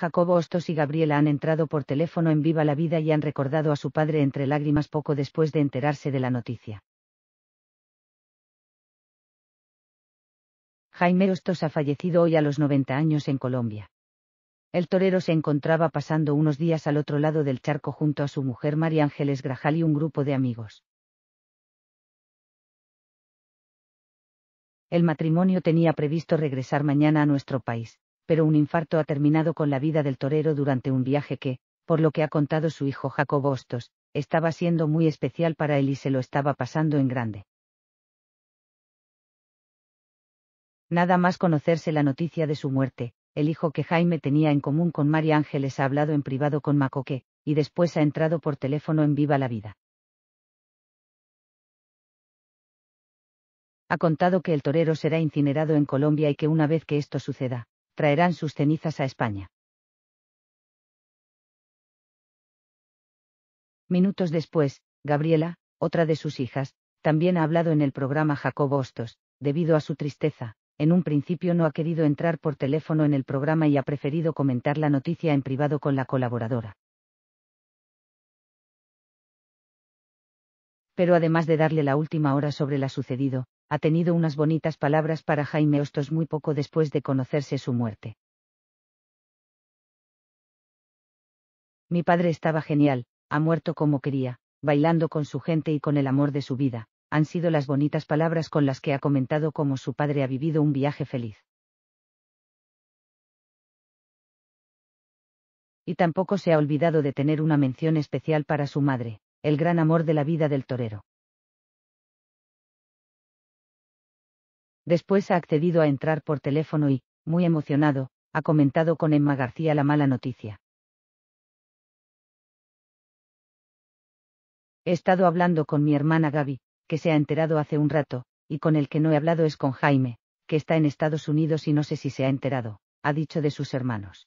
Jacobo Hostos y Gabriela han entrado por teléfono en Viva la Vida y han recordado a su padre entre lágrimas poco después de enterarse de la noticia. Jaime Hostos ha fallecido hoy a los 90 años en Colombia. El torero se encontraba pasando unos días al otro lado del charco junto a su mujer María Ángeles Grajal y un grupo de amigos. El matrimonio tenía previsto regresar mañana a nuestro país pero un infarto ha terminado con la vida del torero durante un viaje que, por lo que ha contado su hijo Jacobo Hostos, estaba siendo muy especial para él y se lo estaba pasando en grande. Nada más conocerse la noticia de su muerte, el hijo que Jaime tenía en común con María Ángeles ha hablado en privado con Macoque, y después ha entrado por teléfono en Viva la Vida. Ha contado que el torero será incinerado en Colombia y que una vez que esto suceda, traerán sus cenizas a España. Minutos después, Gabriela, otra de sus hijas, también ha hablado en el programa Jacobo Hostos, debido a su tristeza. En un principio no ha querido entrar por teléfono en el programa y ha preferido comentar la noticia en privado con la colaboradora. Pero además de darle la última hora sobre lo sucedido, ha tenido unas bonitas palabras para Jaime Hostos muy poco después de conocerse su muerte. Mi padre estaba genial, ha muerto como quería, bailando con su gente y con el amor de su vida, han sido las bonitas palabras con las que ha comentado cómo su padre ha vivido un viaje feliz. Y tampoco se ha olvidado de tener una mención especial para su madre, el gran amor de la vida del torero. Después ha accedido a entrar por teléfono y, muy emocionado, ha comentado con Emma García la mala noticia. He estado hablando con mi hermana Gaby, que se ha enterado hace un rato, y con el que no he hablado es con Jaime, que está en Estados Unidos y no sé si se ha enterado, ha dicho de sus hermanos.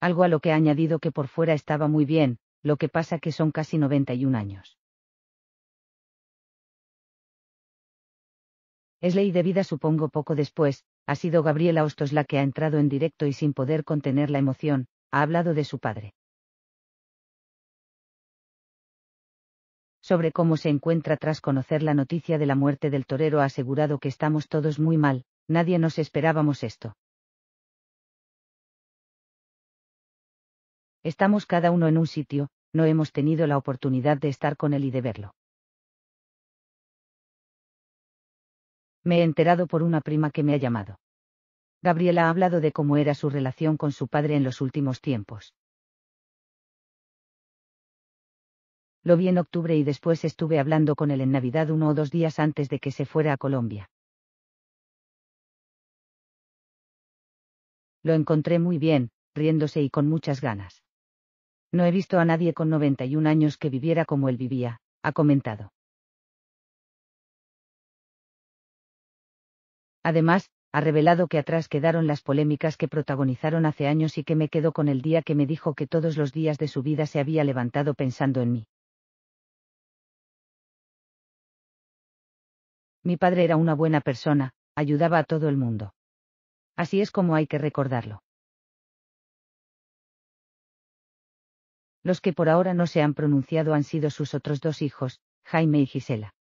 Algo a lo que ha añadido que por fuera estaba muy bien, lo que pasa que son casi 91 años. Es ley de vida supongo poco después, ha sido Gabriela Hostos la que ha entrado en directo y sin poder contener la emoción, ha hablado de su padre. Sobre cómo se encuentra tras conocer la noticia de la muerte del torero ha asegurado que estamos todos muy mal, nadie nos esperábamos esto. Estamos cada uno en un sitio, no hemos tenido la oportunidad de estar con él y de verlo. Me he enterado por una prima que me ha llamado. Gabriela ha hablado de cómo era su relación con su padre en los últimos tiempos. Lo vi en octubre y después estuve hablando con él en Navidad uno o dos días antes de que se fuera a Colombia. Lo encontré muy bien, riéndose y con muchas ganas. No he visto a nadie con 91 años que viviera como él vivía, ha comentado. Además, ha revelado que atrás quedaron las polémicas que protagonizaron hace años y que me quedo con el día que me dijo que todos los días de su vida se había levantado pensando en mí. Mi padre era una buena persona, ayudaba a todo el mundo. Así es como hay que recordarlo. Los que por ahora no se han pronunciado han sido sus otros dos hijos, Jaime y Gisela.